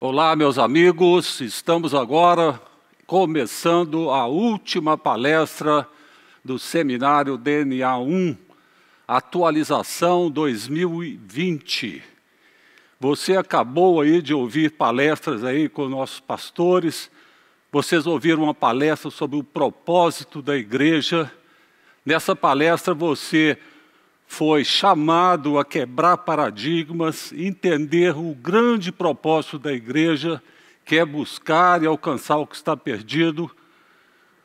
Olá, meus amigos, estamos agora começando a última palestra do seminário DNA 1, Atualização 2020. Você acabou aí de ouvir palestras aí com nossos pastores, vocês ouviram uma palestra sobre o propósito da igreja. Nessa palestra você foi chamado a quebrar paradigmas, entender o grande propósito da igreja, que é buscar e alcançar o que está perdido.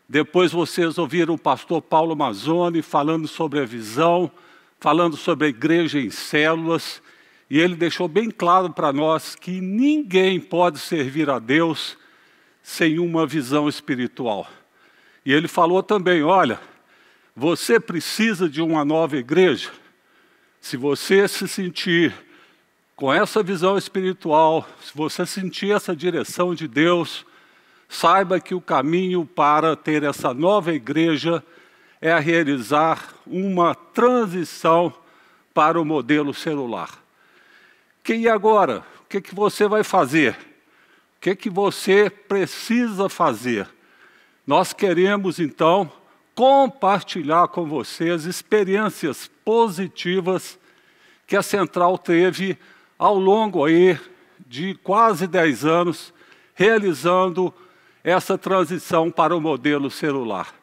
Depois vocês ouviram o pastor Paulo Mazzoni falando sobre a visão, falando sobre a igreja em células, e ele deixou bem claro para nós que ninguém pode servir a Deus sem uma visão espiritual. E ele falou também: olha, você precisa de uma nova igreja? Se você se sentir com essa visão espiritual, se você sentir essa direção de Deus, saiba que o caminho para ter essa nova igreja é a realizar uma transição para o modelo celular. Que, e é agora? O que, é que você vai fazer? O que, é que você precisa fazer? Nós queremos, então, compartilhar com vocês experiências positivas que a central teve ao longo aí de quase 10 anos, realizando essa transição para o modelo celular.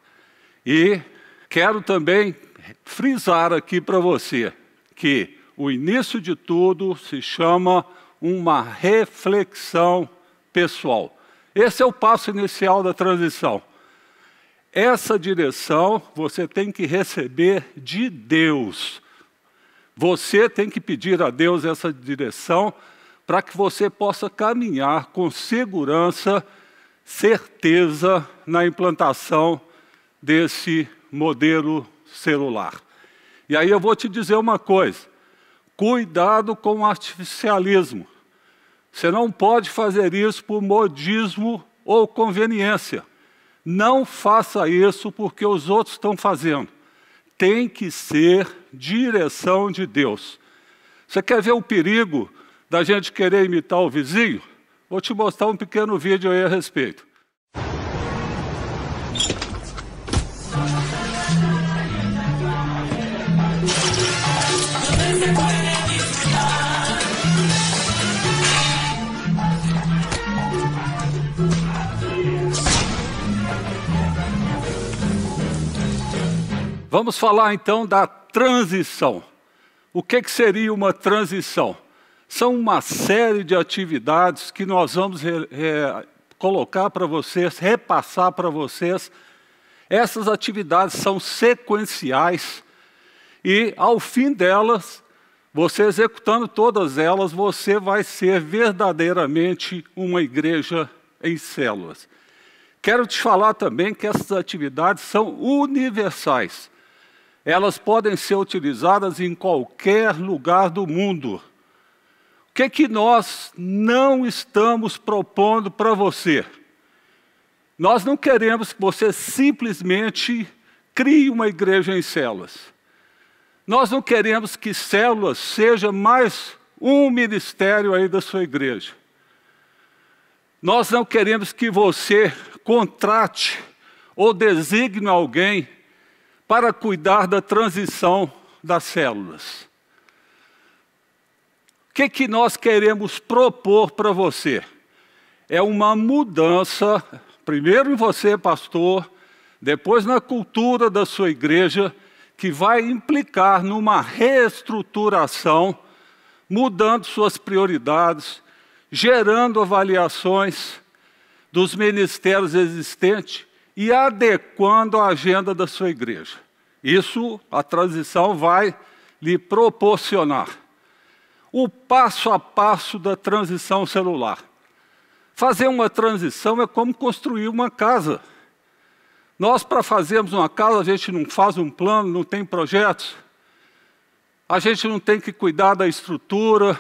E quero também frisar aqui para você que o início de tudo se chama uma reflexão pessoal. Esse é o passo inicial da transição. Essa direção você tem que receber de Deus. Você tem que pedir a Deus essa direção para que você possa caminhar com segurança, certeza na implantação desse modelo celular. E aí eu vou te dizer uma coisa: cuidado com o artificialismo. Você não pode fazer isso por modismo ou conveniência. Não faça isso porque os outros estão fazendo tem que ser direção de Deus. Você quer ver o perigo da gente querer imitar o vizinho? Vou te mostrar um pequeno vídeo aí a respeito. Vamos falar então da transição. O que, que seria uma transição? São uma série de atividades que nós vamos re, re, colocar para vocês, repassar para vocês. Essas atividades são sequenciais e, ao fim delas, você executando todas elas, você vai ser verdadeiramente uma igreja em células. Quero te falar também que essas atividades são universais. Elas podem ser utilizadas em qualquer lugar do mundo. O que, é que nós não estamos propondo para você? Nós não queremos que você simplesmente crie uma igreja em células. Nós não queremos que células seja mais um ministério aí da sua igreja. Nós não queremos que você contrate ou designe alguém para cuidar da transição das células. O que, que nós queremos propor para você? É uma mudança, primeiro em você, pastor, depois na cultura da sua igreja, que vai implicar numa reestruturação, mudando suas prioridades, gerando avaliações dos ministérios existentes e adequando a agenda da sua igreja. Isso a transição vai lhe proporcionar. O passo a passo da transição celular. Fazer uma transição é como construir uma casa. Nós, para fazermos uma casa, a gente não faz um plano, não tem projetos. A gente não tem que cuidar da estrutura,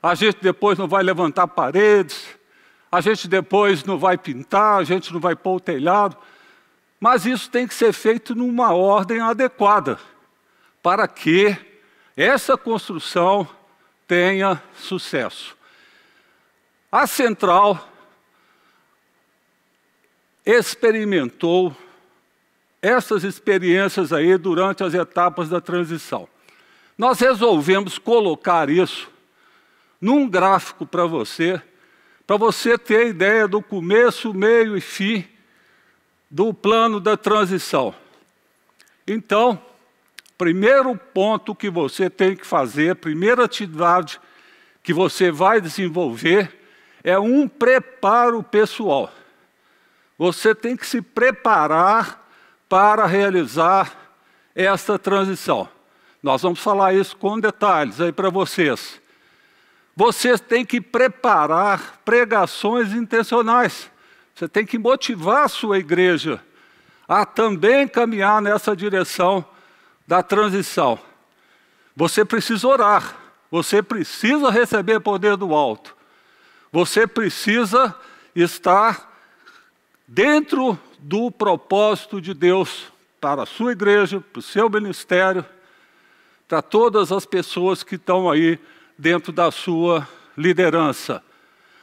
a gente depois não vai levantar paredes, a gente depois não vai pintar, a gente não vai pôr o telhado. Mas isso tem que ser feito numa ordem adequada, para que essa construção tenha sucesso. A central experimentou essas experiências aí durante as etapas da transição. Nós resolvemos colocar isso num gráfico para você para você ter ideia do começo, meio e fim do plano da transição. Então, primeiro ponto que você tem que fazer, primeira atividade que você vai desenvolver é um preparo pessoal. Você tem que se preparar para realizar esta transição. Nós vamos falar isso com detalhes aí para vocês. Você tem que preparar pregações intencionais. Você tem que motivar a sua igreja a também caminhar nessa direção da transição. Você precisa orar, você precisa receber poder do alto, você precisa estar dentro do propósito de Deus para a sua igreja, para o seu ministério, para todas as pessoas que estão aí dentro da sua liderança.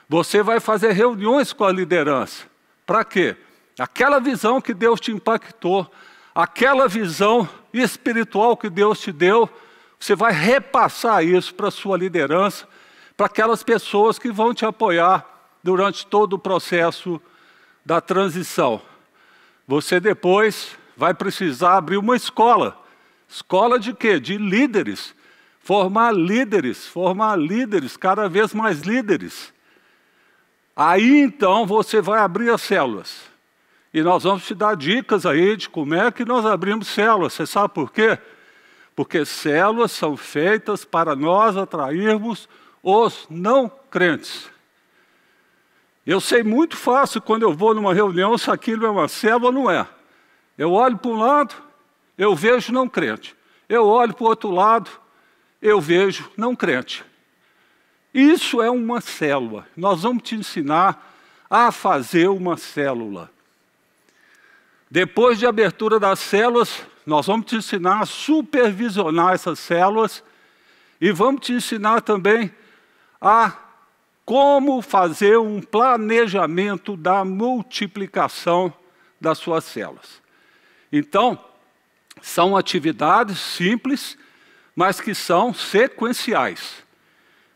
Você vai fazer reuniões com a liderança. Para quê? Aquela visão que Deus te impactou, aquela visão espiritual que Deus te deu, você vai repassar isso para a sua liderança, para aquelas pessoas que vão te apoiar durante todo o processo da transição. Você depois vai precisar abrir uma escola. Escola de quê? De líderes Formar líderes, formar líderes, cada vez mais líderes. Aí então você vai abrir as células. E nós vamos te dar dicas aí de como é que nós abrimos células. Você sabe por quê? Porque células são feitas para nós atrairmos os não crentes. Eu sei muito fácil quando eu vou numa reunião se aquilo é uma célula ou não é. Eu olho para um lado, eu vejo não crente. Eu olho para o outro lado, eu vejo não crente. Isso é uma célula. Nós vamos te ensinar a fazer uma célula. Depois de abertura das células, nós vamos te ensinar a supervisionar essas células e vamos te ensinar também a como fazer um planejamento da multiplicação das suas células. Então, são atividades simples mas que são sequenciais.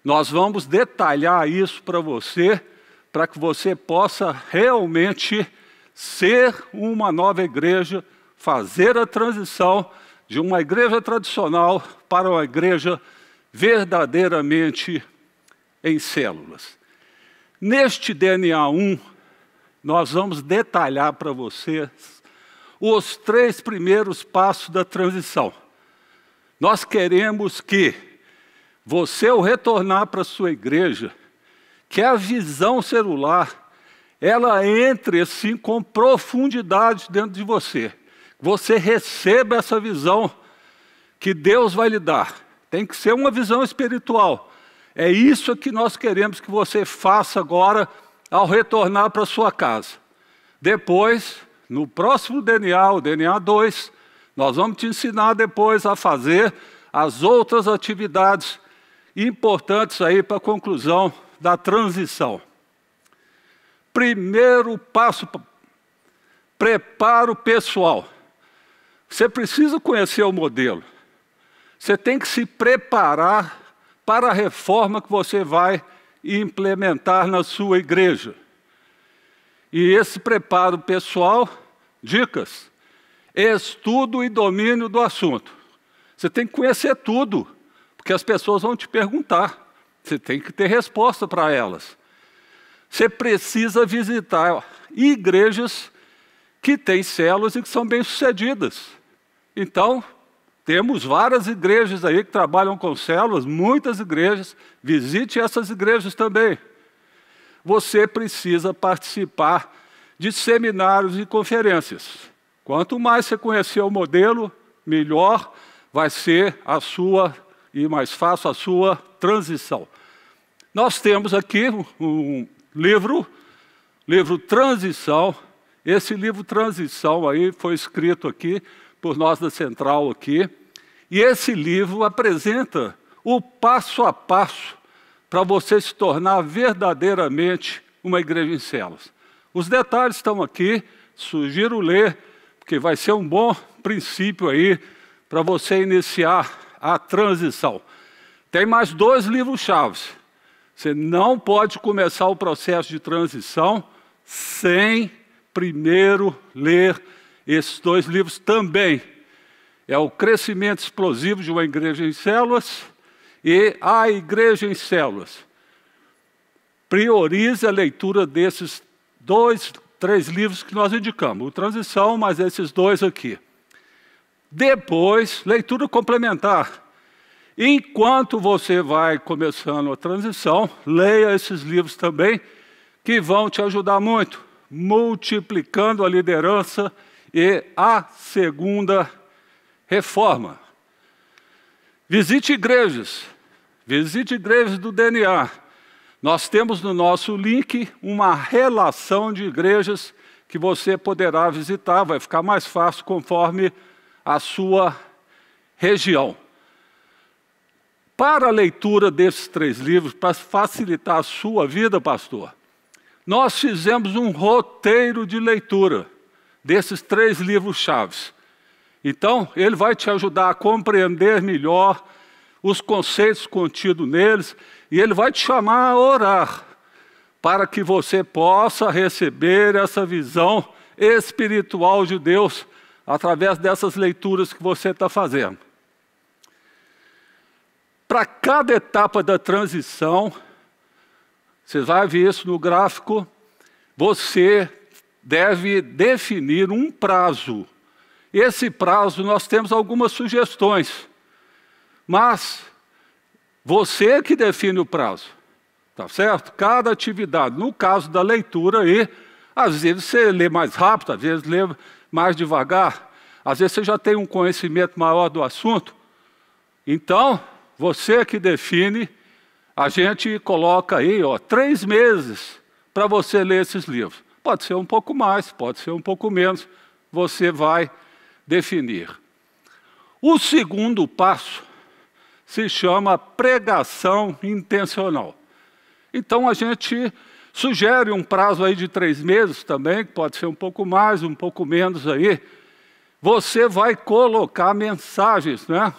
Nós vamos detalhar isso para você, para que você possa realmente ser uma nova igreja, fazer a transição de uma igreja tradicional para uma igreja verdadeiramente em células. Neste DNA 1, nós vamos detalhar para vocês os três primeiros passos da transição. Nós queremos que você, ao retornar para a sua igreja, que a visão celular, ela entre assim com profundidade dentro de você. Você receba essa visão que Deus vai lhe dar. Tem que ser uma visão espiritual. É isso que nós queremos que você faça agora ao retornar para sua casa. Depois, no próximo DNA, o DNA 2, nós vamos te ensinar depois a fazer as outras atividades importantes aí para a conclusão da transição. Primeiro passo, preparo pessoal. Você precisa conhecer o modelo. Você tem que se preparar para a reforma que você vai implementar na sua igreja. E esse preparo pessoal, dicas, estudo e domínio do assunto. Você tem que conhecer tudo, porque as pessoas vão te perguntar. Você tem que ter resposta para elas. Você precisa visitar igrejas que têm células e que são bem-sucedidas. Então, temos várias igrejas aí que trabalham com células, muitas igrejas. Visite essas igrejas também. Você precisa participar de seminários e conferências. Quanto mais você conhecer o modelo, melhor vai ser a sua e mais fácil a sua transição. Nós temos aqui um livro, livro Transição. Esse livro Transição aí foi escrito aqui por nós da Central aqui. E esse livro apresenta o passo a passo para você se tornar verdadeiramente uma igreja em celos. Os detalhes estão aqui, sugiro ler que vai ser um bom princípio aí para você iniciar a transição. Tem mais dois livros-chave. Você não pode começar o processo de transição sem primeiro ler esses dois livros também. É o Crescimento Explosivo de uma Igreja em Células e A Igreja em Células. Priorize a leitura desses dois três livros que nós indicamos: o Transição, mas esses dois aqui. Depois, leitura complementar. Enquanto você vai começando a transição, leia esses livros também, que vão te ajudar muito, multiplicando a liderança e a segunda reforma. Visite igrejas, visite igrejas do DNA nós temos no nosso link uma relação de igrejas que você poderá visitar, vai ficar mais fácil conforme a sua região. Para a leitura desses três livros, para facilitar a sua vida, pastor, nós fizemos um roteiro de leitura desses três livros chaves. Então, ele vai te ajudar a compreender melhor os conceitos contidos neles e Ele vai te chamar a orar, para que você possa receber essa visão espiritual de Deus através dessas leituras que você está fazendo. Para cada etapa da transição, você vai ver isso no gráfico, você deve definir um prazo. Esse prazo nós temos algumas sugestões, mas você é que define o prazo, tá certo? Cada atividade. No caso da leitura aí, às vezes você lê mais rápido, às vezes lê mais devagar, às vezes você já tem um conhecimento maior do assunto. Então, você é que define, a gente coloca aí, ó, três meses para você ler esses livros. Pode ser um pouco mais, pode ser um pouco menos, você vai definir. O segundo passo se chama pregação intencional. Então a gente sugere um prazo aí de três meses também, que pode ser um pouco mais, um pouco menos aí. Você vai colocar mensagens, né?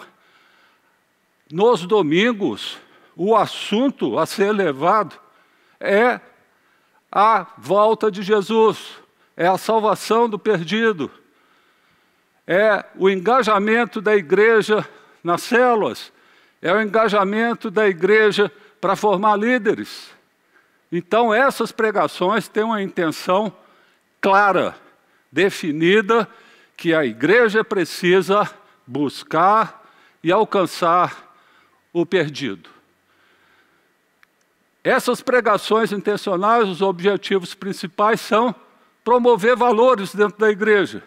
Nos domingos, o assunto a ser levado é a volta de Jesus, é a salvação do perdido, é o engajamento da igreja nas células, é o engajamento da igreja para formar líderes. Então, essas pregações têm uma intenção clara, definida, que a igreja precisa buscar e alcançar o perdido. Essas pregações intencionais, os objetivos principais são promover valores dentro da igreja,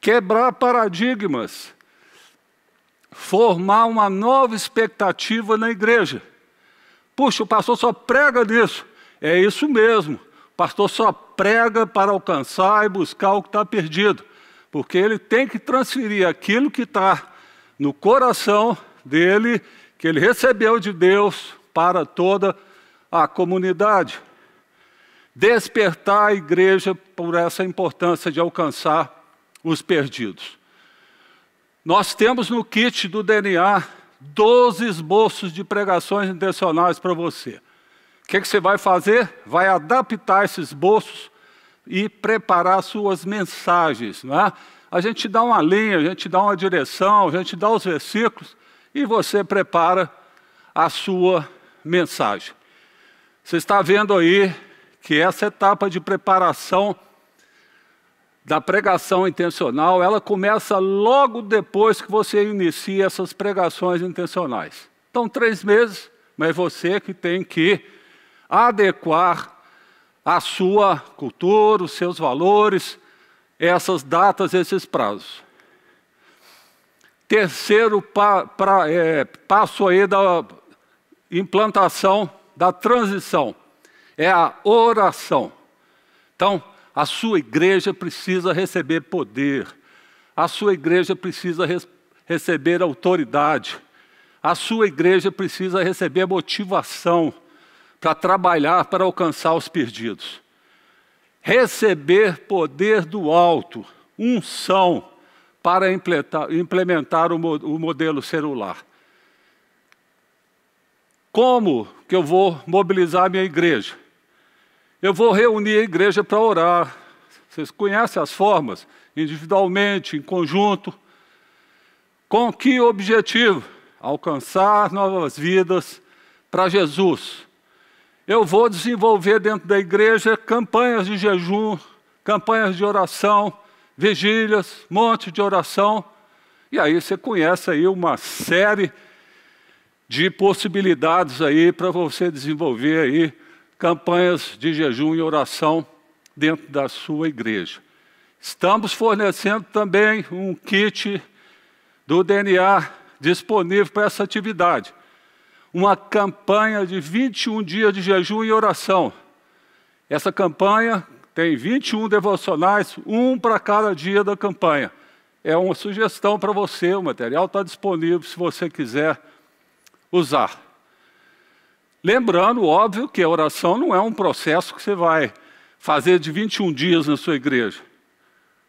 quebrar paradigmas formar uma nova expectativa na igreja. Puxa, o pastor só prega nisso. É isso mesmo. O pastor só prega para alcançar e buscar o que está perdido. Porque ele tem que transferir aquilo que está no coração dele, que ele recebeu de Deus, para toda a comunidade. Despertar a igreja por essa importância de alcançar os perdidos. Nós temos no kit do DNA 12 esboços de pregações intencionais para você. O que, que, você vai fazer? Vai adaptar esses esboços e preparar suas mensagens. Né? A gente dá uma linha, a gente dá uma direção, a gente dá os versículos e você prepara a sua mensagem. Você está vendo aí que essa etapa de preparação da pregação intencional, ela começa logo depois que você inicia essas pregações intencionais. Então, três meses, mas você que tem que adequar a sua cultura, os seus valores, essas datas, esses prazos. Terceiro pa, pra, é, passo aí da implantação da transição é a oração. Então, a sua igreja precisa receber poder, a sua igreja precisa re receber autoridade, a sua igreja precisa receber motivação para trabalhar para alcançar os perdidos. Receber poder do alto, unção, para implementar, o, o modelo celular. Como que eu vou mobilizar minha igreja? Eu vou reunir a igreja para orar. Vocês conhecem as formas? Individualmente, em conjunto. Com que objetivo? Alcançar novas vidas para Jesus. Eu vou desenvolver dentro da igreja campanhas de jejum, campanhas de oração, vigílias, monte de oração. E aí você conhece aí uma série de possibilidades aí para você desenvolver aí campanhas de jejum e oração dentro da sua igreja. Estamos fornecendo também um kit do DNA disponível para essa atividade. Uma campanha de 21 dias de jejum e oração. Essa campanha tem 21 devocionais, um para cada dia da campanha. É uma sugestão para você, o material está disponível se você quiser usar. Lembrando, óbvio, que a oração não é um processo que você vai fazer de 21 dias na sua igreja.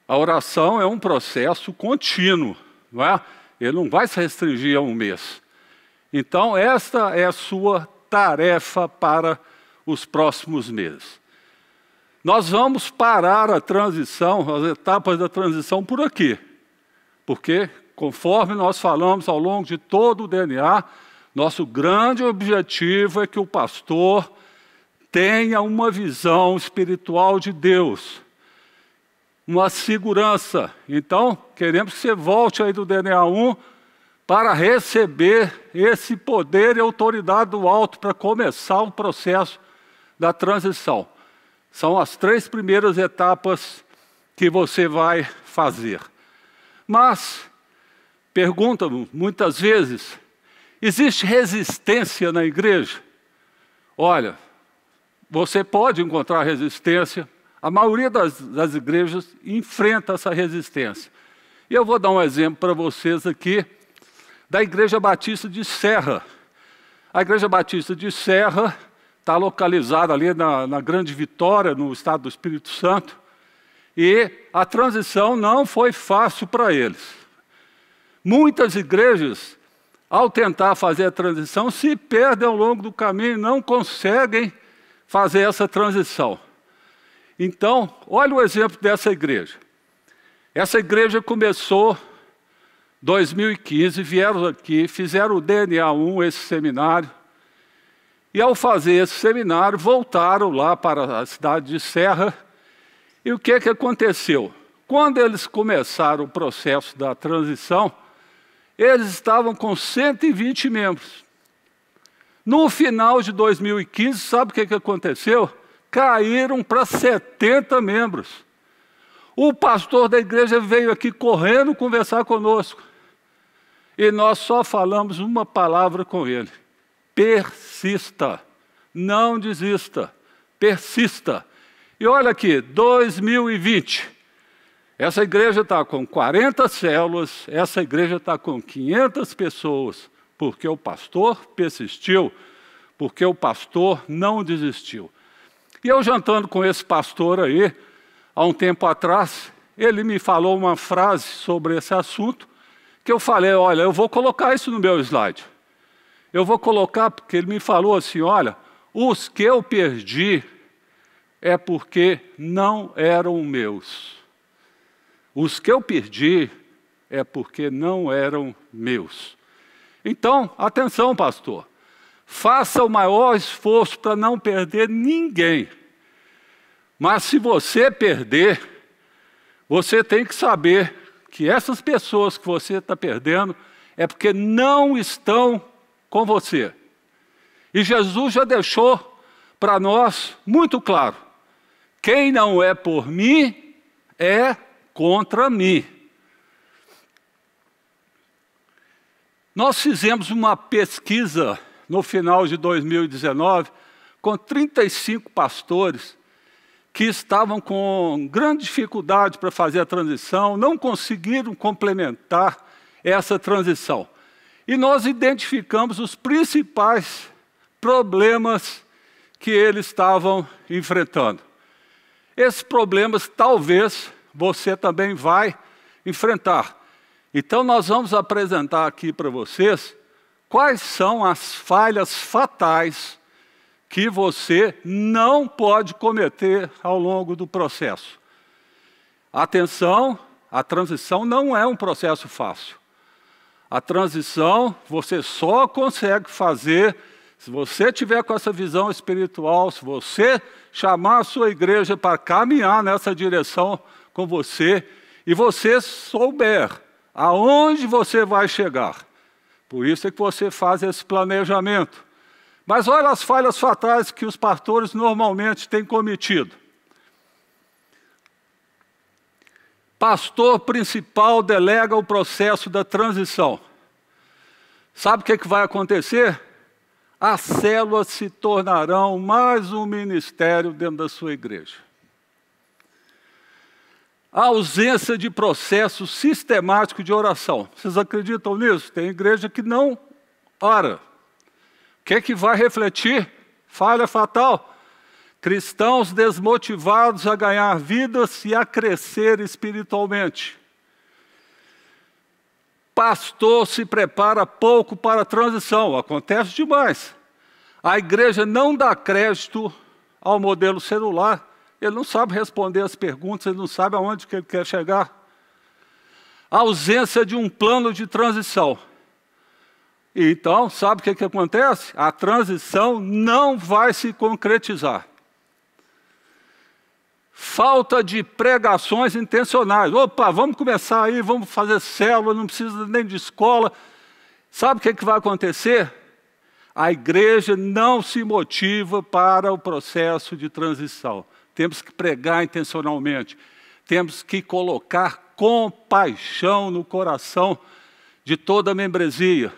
A oração é um processo contínuo, não é? Ele não vai se restringir a um mês. Então, esta é a sua tarefa para os próximos meses. Nós vamos parar a transição, as etapas da transição por aqui, porque, conforme nós falamos ao longo de todo o DNA, nosso grande objetivo é que o pastor tenha uma visão espiritual de Deus, uma segurança. Então, queremos que você volte aí do DNA 1 para receber esse poder e autoridade do alto para começar o processo da transição. São as três primeiras etapas que você vai fazer. Mas, perguntam muitas vezes, Existe resistência na igreja? Olha, você pode encontrar resistência, a maioria das, das igrejas enfrenta essa resistência. E eu vou dar um exemplo para vocês aqui da Igreja Batista de Serra. A Igreja Batista de Serra está localizada ali na, na Grande Vitória, no estado do Espírito Santo, e a transição não foi fácil para eles. Muitas igrejas ao tentar fazer a transição, se perdem ao longo do caminho e não conseguem fazer essa transição. Então, olha o exemplo dessa igreja. Essa igreja começou 2015, vieram aqui, fizeram o DNA 1, esse seminário, e ao fazer esse seminário, voltaram lá para a cidade de Serra. E o que, é que aconteceu? Quando eles começaram o processo da transição, eles estavam com 120 membros. No final de 2015, sabe o que, que aconteceu? Caíram para 70 membros. O pastor da igreja veio aqui correndo conversar conosco. E nós só falamos uma palavra com ele: persista, não desista, persista. E olha aqui, 2020 essa igreja está com 40 células, essa igreja está com 500 pessoas, porque o pastor persistiu, porque o pastor não desistiu. E eu jantando com esse pastor aí, há um tempo atrás, ele me falou uma frase sobre esse assunto, que eu falei: olha, eu vou colocar isso no meu slide. Eu vou colocar, porque ele me falou assim: olha, os que eu perdi é porque não eram meus. Os que eu perdi é porque não eram meus. Então, atenção, pastor. Faça o maior esforço para não perder ninguém. Mas se você perder, você tem que saber que essas pessoas que você está perdendo é porque não estão com você. E Jesus já deixou para nós muito claro: quem não é por mim é contra mim. Nós fizemos uma pesquisa no final de 2019 com 35 pastores que estavam com grande dificuldade para fazer a transição, não conseguiram complementar essa transição. E nós identificamos os principais problemas que eles estavam enfrentando. Esses problemas talvez você também vai enfrentar. Então, nós vamos apresentar aqui para vocês quais são as falhas fatais que você não pode cometer ao longo do processo. Atenção, a transição não é um processo fácil. A transição você só consegue fazer se você tiver com essa visão espiritual, se você chamar a sua igreja para caminhar nessa direção com você e você souber aonde você vai chegar. Por isso é que você faz esse planejamento. Mas olha as falhas fatais que os pastores normalmente têm cometido. Pastor principal delega o processo da transição. Sabe o que, é que vai acontecer? As células se tornarão mais um ministério dentro da sua igreja a ausência de processo sistemático de oração. Vocês acreditam nisso? Tem igreja que não ora. O que é que vai refletir? Falha fatal. Cristãos desmotivados a ganhar vidas e a crescer espiritualmente. Pastor se prepara pouco para a transição, acontece demais. A igreja não dá crédito ao modelo celular ele não sabe responder as perguntas, ele não sabe aonde que ele quer chegar. A ausência de um plano de transição. então, sabe o que, que acontece? A transição não vai se concretizar. Falta de pregações intencionais. Opa, vamos começar aí, vamos fazer célula, não precisa nem de escola. Sabe o que, que vai acontecer? A igreja não se motiva para o processo de transição temos que pregar intencionalmente, temos que colocar compaixão no coração de toda a membresia,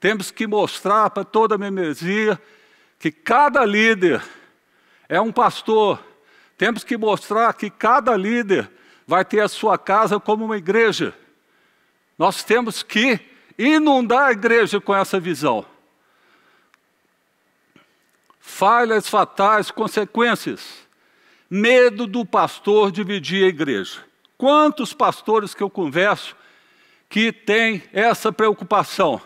temos que mostrar para toda a membresia que cada líder é um pastor, temos que mostrar que cada líder vai ter a sua casa como uma igreja. Nós temos que inundar a igreja com essa visão. Falhas fatais, consequências medo do pastor dividir a igreja. Quantos pastores que eu converso que têm essa preocupação?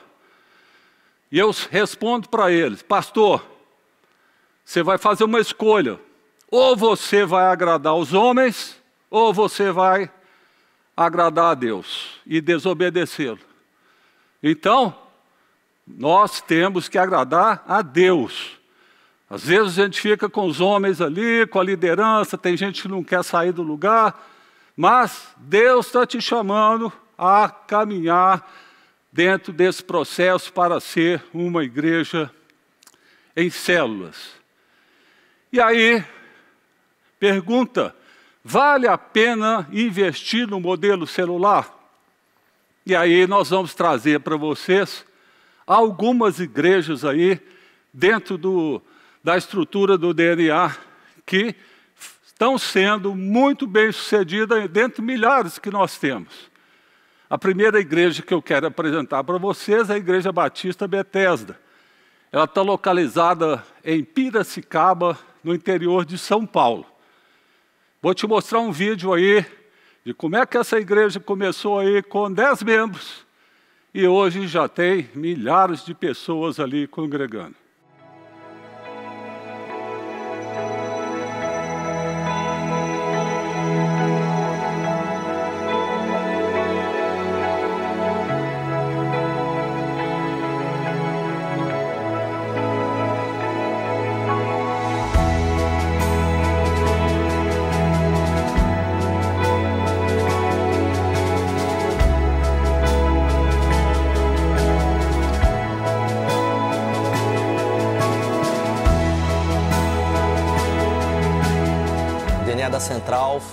E eu respondo para eles: Pastor, você vai fazer uma escolha. Ou você vai agradar os homens, ou você vai agradar a Deus e desobedecê-lo. Então, nós temos que agradar a Deus. Às vezes a gente fica com os homens ali, com a liderança, tem gente que não quer sair do lugar, mas Deus está te chamando a caminhar dentro desse processo para ser uma igreja em células. E aí, pergunta: vale a pena investir no modelo celular? E aí nós vamos trazer para vocês algumas igrejas aí dentro do da estrutura do DNA que estão sendo muito bem sucedidas de milhares que nós temos. A primeira igreja que eu quero apresentar para vocês é a Igreja Batista Betesda. Ela está localizada em Piracicaba, no interior de São Paulo. Vou te mostrar um vídeo aí de como é que essa igreja começou aí com 10 membros e hoje já tem milhares de pessoas ali congregando.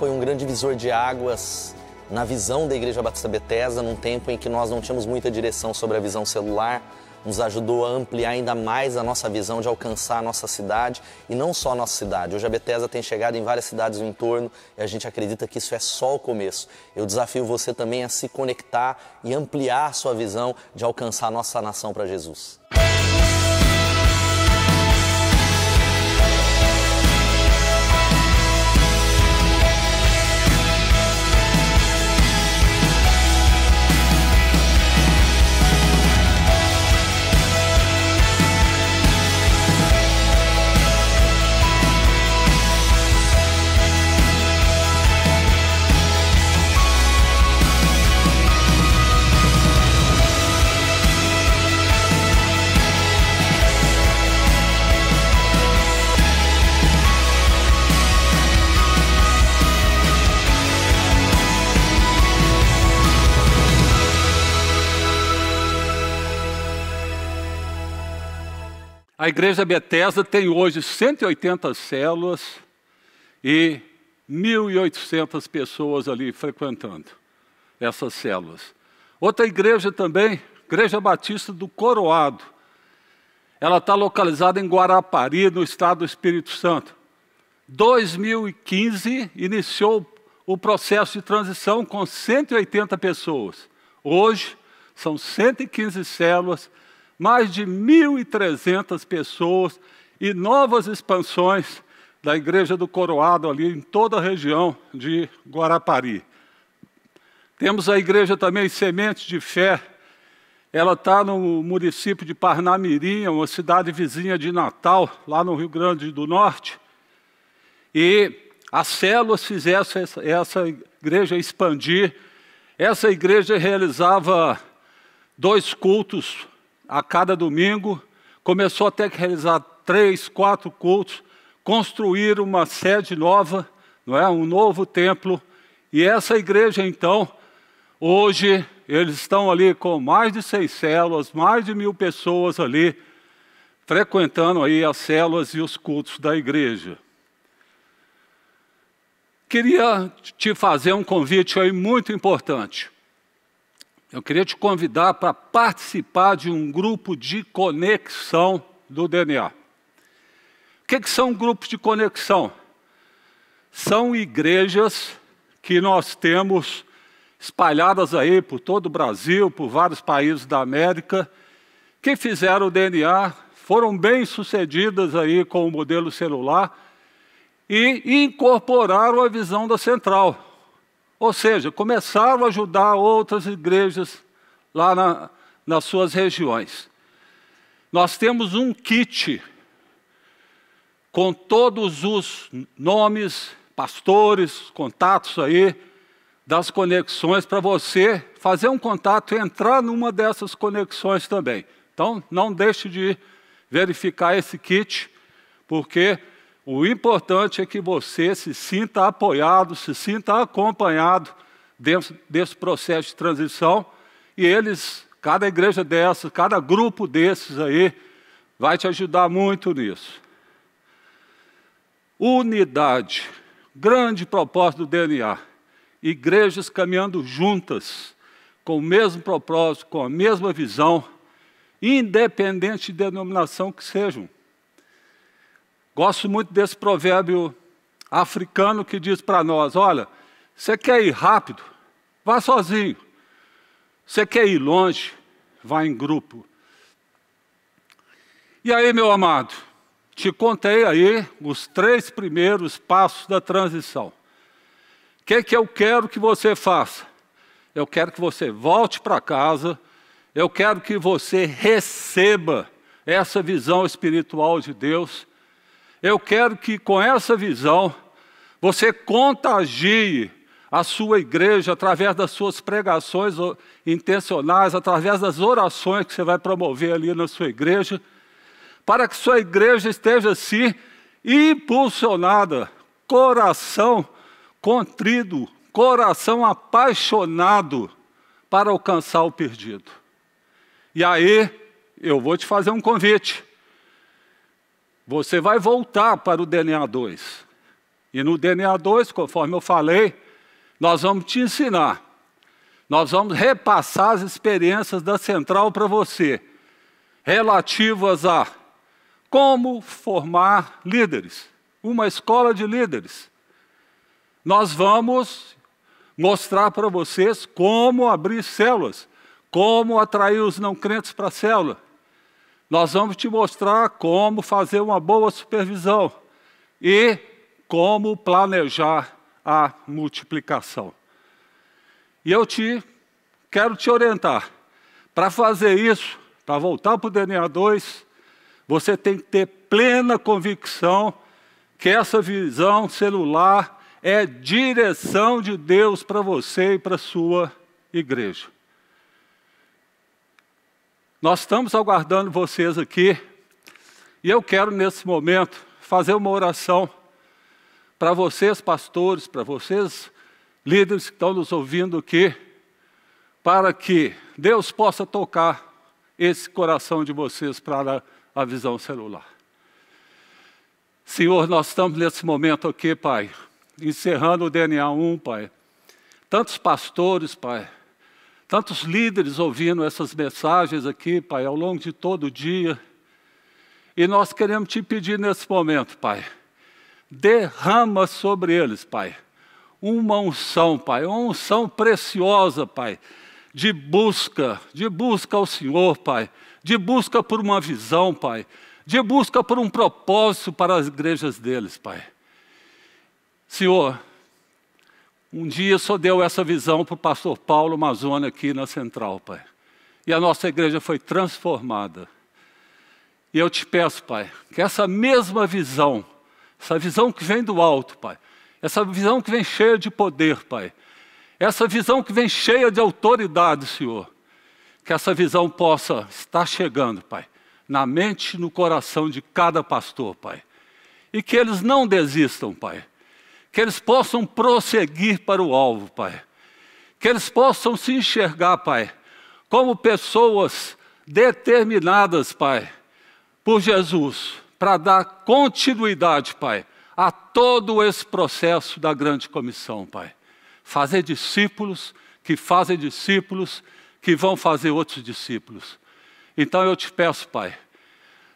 foi um grande visor de águas na visão da Igreja Batista Bethesda, num tempo em que nós não tínhamos muita direção sobre a visão celular, nos ajudou a ampliar ainda mais a nossa visão de alcançar a nossa cidade e não só a nossa cidade. Hoje a Bethesda tem chegado em várias cidades do entorno e a gente acredita que isso é só o começo. Eu desafio você também a se conectar e ampliar a sua visão de alcançar a nossa nação para Jesus. A Igreja Bethesda tem hoje 180 células e 1.800 pessoas ali frequentando essas células. Outra igreja também, Igreja Batista do Coroado. Ela está localizada em Guarapari, no estado do Espírito Santo. 2015 iniciou o processo de transição com 180 pessoas. Hoje são 115 células mais de 1.300 pessoas e novas expansões da Igreja do Coroado ali em toda a região de Guarapari. Temos a igreja também Sementes de Fé. Ela está no município de Parnamirim, é uma cidade vizinha de Natal, lá no Rio Grande do Norte. E as células fizeram essa igreja expandir. Essa igreja realizava dois cultos a cada domingo, começou até que realizar três, quatro cultos, construir uma sede nova, não é? um novo templo. E essa igreja, então, hoje, eles estão ali com mais de seis células, mais de mil pessoas ali, frequentando aí as células e os cultos da igreja. Queria te fazer um convite aí muito importante. Eu queria te convidar para participar de um grupo de conexão do DNA. O que, que são grupos de conexão? São igrejas que nós temos espalhadas aí por todo o Brasil, por vários países da América, que fizeram o DNA, foram bem sucedidas aí com o modelo celular e incorporaram a visão da central. Ou seja, começaram a ajudar outras igrejas lá na, nas suas regiões. Nós temos um kit com todos os nomes, pastores, contatos aí, das conexões para você fazer um contato e entrar numa dessas conexões também. Então, não deixe de verificar esse kit, porque o importante é que você se sinta apoiado, se sinta acompanhado dentro desse processo de transição. E eles, cada igreja dessas, cada grupo desses aí, vai te ajudar muito nisso. Unidade, grande propósito do DNA. Igrejas caminhando juntas, com o mesmo propósito, com a mesma visão, independente de denominação que sejam. Gosto muito desse provérbio africano que diz para nós: olha, você quer ir rápido? Vá sozinho. Você quer ir longe? Vá em grupo. E aí, meu amado, te contei aí os três primeiros passos da transição. O que, que eu quero que você faça? Eu quero que você volte para casa, eu quero que você receba essa visão espiritual de Deus eu quero que com essa visão você contagie a sua igreja através das suas pregações intencionais, através das orações que você vai promover ali na sua igreja, para que sua igreja esteja assim impulsionada, coração contrido, coração apaixonado para alcançar o perdido. E aí, eu vou te fazer um convite. Você vai voltar para o DNA 2. E no DNA 2, conforme eu falei, nós vamos te ensinar. Nós vamos repassar as experiências da central para você, relativas a como formar líderes, uma escola de líderes. Nós vamos mostrar para vocês como abrir células, como atrair os não crentes para a célula, nós vamos te mostrar como fazer uma boa supervisão e como planejar a multiplicação. E eu te quero te orientar. Para fazer isso, para voltar para o DNA 2, você tem que ter plena convicção que essa visão celular é direção de Deus para você e para sua igreja. Nós estamos aguardando vocês aqui e eu quero, nesse momento, fazer uma oração para vocês, pastores, para vocês, líderes que estão nos ouvindo aqui, para que Deus possa tocar esse coração de vocês para a visão celular. Senhor, nós estamos nesse momento aqui, Pai, encerrando o DNA 1, Pai. Tantos pastores, Pai, Tantos líderes ouvindo essas mensagens aqui, Pai, ao longo de todo o dia. E nós queremos te pedir nesse momento, Pai, derrama sobre eles, Pai, uma unção, Pai, uma unção preciosa, Pai, de busca, de busca ao Senhor, Pai, de busca por uma visão, Pai, de busca por um propósito para as igrejas deles, Pai. Senhor, um dia só deu essa visão para o pastor Paulo Mazona aqui na Central, Pai. E a nossa igreja foi transformada. E eu te peço, Pai, que essa mesma visão, essa visão que vem do alto, Pai, essa visão que vem cheia de poder, Pai, essa visão que vem cheia de autoridade, Senhor, que essa visão possa estar chegando, Pai, na mente e no coração de cada pastor, Pai. E que eles não desistam, Pai que eles possam prosseguir para o alvo, Pai. Que eles possam se enxergar, Pai, como pessoas determinadas, Pai, por Jesus, para dar continuidade, Pai, a todo esse processo da grande comissão, Pai. Fazer discípulos que fazem discípulos que vão fazer outros discípulos. Então eu te peço, Pai,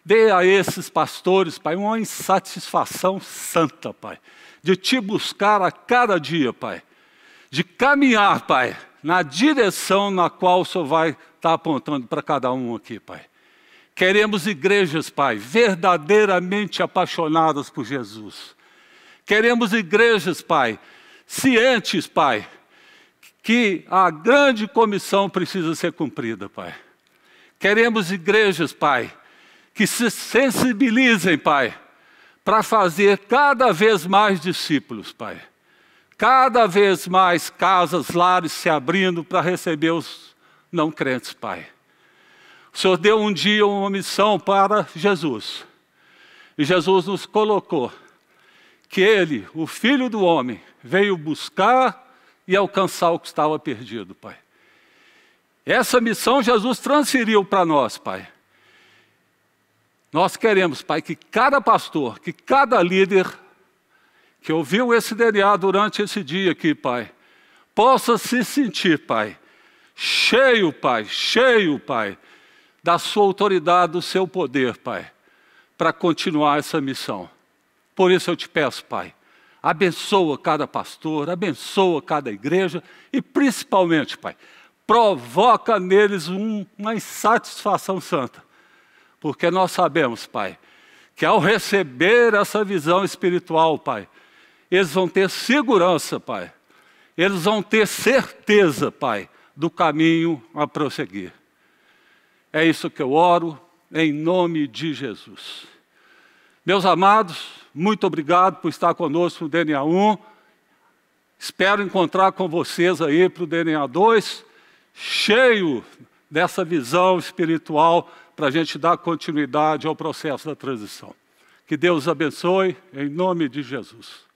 Dê a esses pastores, Pai, uma insatisfação santa, Pai, de te buscar a cada dia, Pai, de caminhar, Pai, na direção na qual o Senhor vai estar apontando para cada um aqui, Pai. Queremos igrejas, Pai, verdadeiramente apaixonadas por Jesus. Queremos igrejas, Pai, cientes, Pai, que a grande comissão precisa ser cumprida, Pai. Queremos igrejas, Pai, que se sensibilizem, Pai, para fazer cada vez mais discípulos, Pai. Cada vez mais casas, lares se abrindo para receber os não crentes, Pai. O Senhor deu um dia uma missão para Jesus. E Jesus nos colocou que ele, o filho do homem, veio buscar e alcançar o que estava perdido, Pai. Essa missão Jesus transferiu para nós, Pai. Nós queremos, Pai, que cada pastor, que cada líder que ouviu esse DNA durante esse dia aqui, Pai, possa se sentir, Pai, cheio, Pai, cheio, Pai, da sua autoridade, do seu poder, Pai, para continuar essa missão. Por isso eu te peço, Pai, abençoa cada pastor, abençoa cada igreja e principalmente, Pai, provoca neles um, uma insatisfação santa porque nós sabemos, Pai, que ao receber essa visão espiritual, Pai, eles vão ter segurança, Pai. Eles vão ter certeza, Pai, do caminho a prosseguir. É isso que eu oro, em nome de Jesus. Meus amados, muito obrigado por estar conosco no DNA 1. Espero encontrar com vocês aí para o DNA 2, cheio dessa visão espiritual para a gente dar continuidade ao processo da transição. Que Deus abençoe, em nome de Jesus.